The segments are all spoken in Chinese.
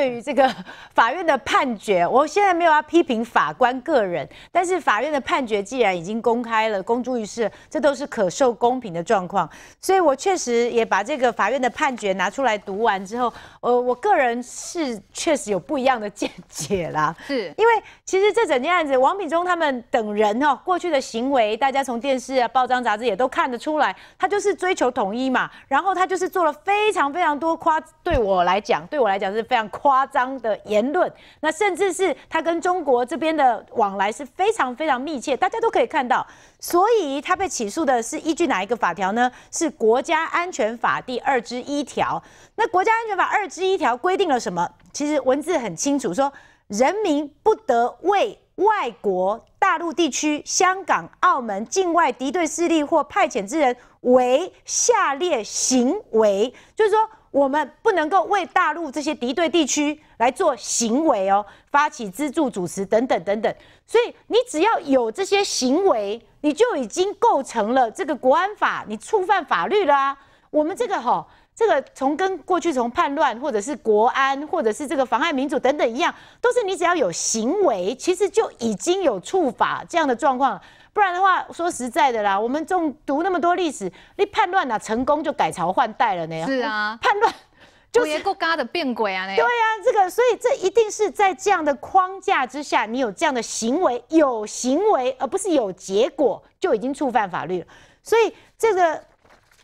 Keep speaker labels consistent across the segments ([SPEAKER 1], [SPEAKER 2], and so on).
[SPEAKER 1] 对于这个 法院的判决，我现在没有要批评法官个人，但是法院的判决既然已经公开了、公诸于世，这都是可受公平的状况，所以我确实也把这个法院的判决拿出来读完之后，呃，我个人是确实有不一样的见解啦。是因为其实这整件案子，王品忠他们等人哦，过去的行为，大家从电视啊、报章、杂志也都看得出来，他就是追求统一嘛，然后他就是做了非常非常多夸，对我来讲，对我来讲是非常夸。夸张的言论，那甚至是他跟中国这边的往来是非常非常密切，大家都可以看到。所以，他被起诉的是依据哪一个法条呢？是《国家安全法》第二之一条。那《国家安全法》二之一条规定了什么？其实文字很清楚，说人民不得为外国、大陆地区、香港、澳门境外敌对势力或派遣之人为下列行为，就是说。我们不能够为大陆这些敌对地区来做行为哦，发起资助、主持等等等等。所以你只要有这些行为，你就已经构成了这个国安法，你触犯法律了。我们这个哈。这个从跟过去从叛乱，或者是国安，或者是这个妨碍民主等等一样，都是你只要有行为，其实就已经有触法这样的状况不然的话，说实在的啦，我们中读那么多历史，你叛乱呐，成功就改朝换代了呢。是啊，叛乱就是够家的变鬼啊。对啊，这个所以这一定是在这样的框架之下，你有这样的行为，有行为而不是有结果，就已经触犯法律了。所以这个。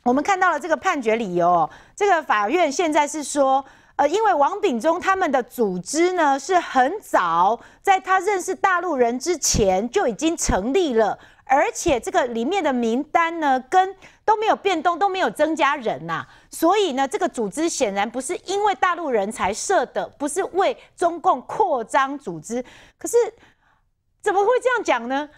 [SPEAKER 1] 我们看到了这个判决理由，这个法院现在是说，呃，因为王炳忠他们的组织呢，是很早在他认识大陆人之前就已经成立了，而且这个里面的名单呢，跟都没有变动，都没有增加人呐，所以呢，这个组织显然不是因为大陆人才设的，不是为中共扩张组织，可是怎么会这样讲呢？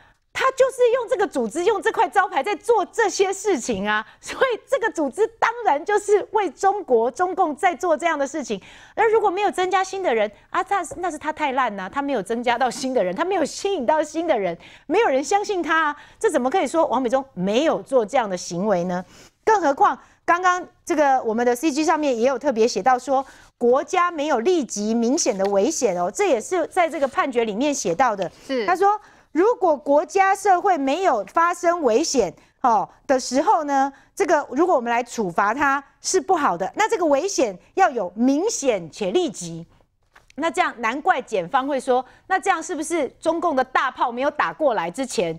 [SPEAKER 1] 他就是用这个组织，用这块招牌在做这些事情啊，所以这个组织当然就是为中国中共在做这样的事情。而如果没有增加新的人啊，那那是他太烂呐，他没有增加到新的人，他没有吸引到新的人，没有人相信他，这怎么可以说王美忠没有做这样的行为呢？更何况刚刚这个我们的 CG 上面也有特别写到说，国家没有立即明显的危险哦，这也是在这个判决里面写到的，是他说。如果国家社会没有发生危险哦的时候呢，这个如果我们来处罚他是不好的。那这个危险要有明显且立即，那这样难怪检方会说，那这样是不是中共的大炮没有打过来之前？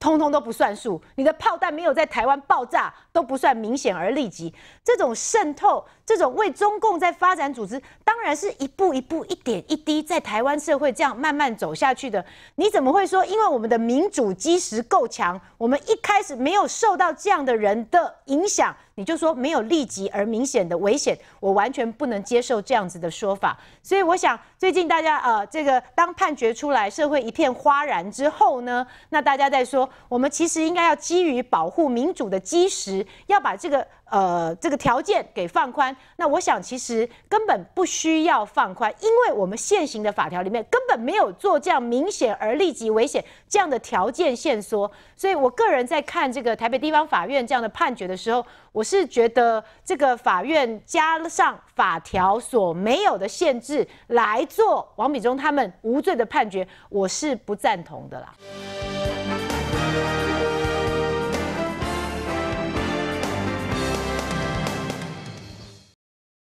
[SPEAKER 1] 通通都不算数，你的炮弹没有在台湾爆炸都不算明显而立即。这种渗透，这种为中共在发展组织，当然是一步一步、一点一滴在台湾社会这样慢慢走下去的。你怎么会说，因为我们的民主基石够强，我们一开始没有受到这样的人的影响？你就说没有立即而明显的危险，我完全不能接受这样子的说法。所以我想，最近大家呃，这个当判决出来，社会一片哗然之后呢，那大家在说，我们其实应该要基于保护民主的基石，要把这个。呃，这个条件给放宽，那我想其实根本不需要放宽，因为我们现行的法条里面根本没有做这样明显而立即危险这样的条件限缩，所以我个人在看这个台北地方法院这样的判决的时候，我是觉得这个法院加上法条所没有的限制来做王炳忠他们无罪的判决，我是不赞同的啦。